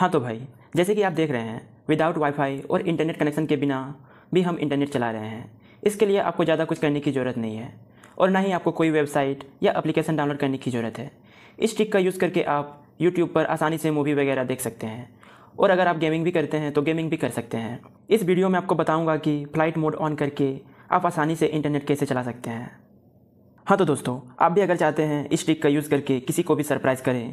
हाँ तो भाई जैसे कि आप देख रहे हैं विदाउट वाईफाई और इंटरनेट कनेक्शन के बिना भी हम इंटरनेट चला रहे हैं इसके लिए आपको ज़्यादा कुछ करने की ज़रूरत नहीं है और ना ही आपको कोई वेबसाइट या एप्लीकेशन डाउनलोड करने की ज़रूरत है इस ट्रिक का यूज़ करके आप यूट्यूब पर आसानी से मूवी वगैरह देख सकते हैं और अगर आप गेमिंग भी करते हैं तो गेमिंग भी कर सकते हैं इस वीडियो में आपको बताऊंगा कि फ़्लाइट मोड ऑन करके आप आसानी से इंटरनेट कैसे चला सकते हैं हाँ तो दोस्तों आप भी अगर चाहते हैं इस ट्रिक का यूज़ करके किसी को भी सरप्राइज़ करें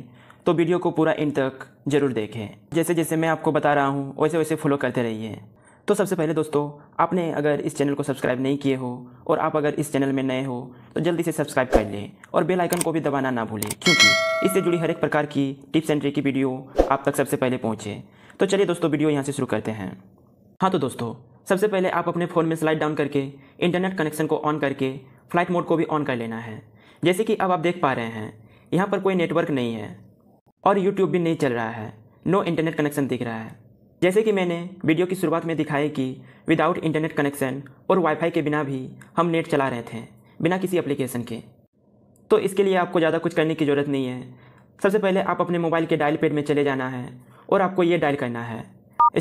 तो वीडियो को पूरा इन तक जरूर देखें जैसे जैसे मैं आपको बता रहा हूँ वैसे वैसे फॉलो करते रहिए तो सबसे पहले दोस्तों आपने अगर इस चैनल को सब्सक्राइब नहीं किए हो और आप अगर इस चैनल में नए हो तो जल्दी से सब्सक्राइब कर लें और बेल आइकन को भी दबाना ना भूलें क्योंकि इससे जुड़ी हर एक प्रकार की टिप्स एंड ट्रिक की वीडियो आप तक सबसे पहले पहुँचे तो चलिए दोस्तों वीडियो यहाँ से शुरू करते हैं हाँ तो दोस्तों सबसे पहले आप अपने फ़ोन में स्लाइड डाउन करके इंटरनेट कनेक्शन को ऑन करके फ्लाइट मोड को भी ऑन कर लेना है जैसे कि अब आप देख पा रहे हैं यहाँ पर कोई नेटवर्क नहीं है और यूट्यूब भी नहीं चल रहा है नो इंटरनेट कनेक्शन दिख रहा है जैसे कि मैंने वीडियो की शुरुआत में दिखाया कि विदाउट इंटरनेट कनेक्शन और वाईफाई के बिना भी हम नेट चला रहे थे बिना किसी एप्लीकेशन के तो इसके लिए आपको ज़्यादा कुछ करने की ज़रूरत नहीं है सबसे पहले आप अपने मोबाइल के डायल पेड में चले जाना है और आपको ये डायल करना है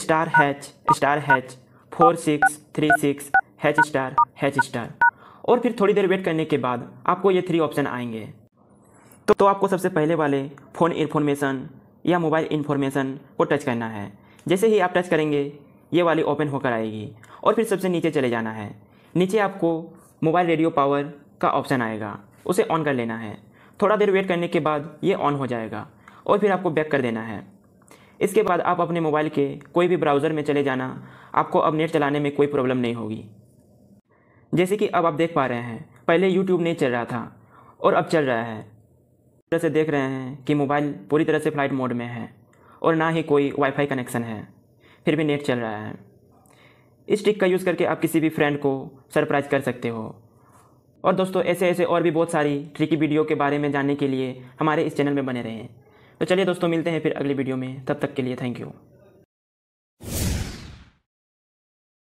star hash star hash four six three six hash star hash star और फिर थोड़ी देर वेट करने के बाद आपको ये थ्री ऑप्शन आएंगे तो, तो आपको सबसे पहले वाले फ़ोन इन्फॉर्मेशन या मोबाइल इन्फॉर्मेशन को टच करना है जैसे ही आप टच करेंगे ये वाली ओपन होकर आएगी और फिर सबसे नीचे चले जाना है नीचे आपको मोबाइल रेडियो पावर का ऑप्शन आएगा उसे ऑन कर लेना है थोड़ा देर वेट करने के बाद ये ऑन हो जाएगा और फिर आपको बैक कर देना है इसके बाद आप अपने मोबाइल के कोई भी ब्राउज़र में चले जाना आपको अब नेट चलाने में कोई प्रॉब्लम नहीं होगी जैसे कि अब आप देख पा रहे हैं पहले यूट्यूब नहीं चल रहा था और अब चल रहा है तरह से देख रहे हैं कि मोबाइल पूरी तरह से फ्लाइट मोड में है और ना ही कोई वाईफाई कनेक्शन है फिर भी नेट चल रहा है इस ट्रिक का यूज़ करके आप किसी भी फ्रेंड को सरप्राइज़ कर सकते हो और दोस्तों ऐसे ऐसे और भी बहुत सारी ट्रिकी वीडियो के बारे में जानने के लिए हमारे इस चैनल में बने रहें तो चलिए दोस्तों मिलते हैं फिर अगली वीडियो में तब तक के लिए थैंक यू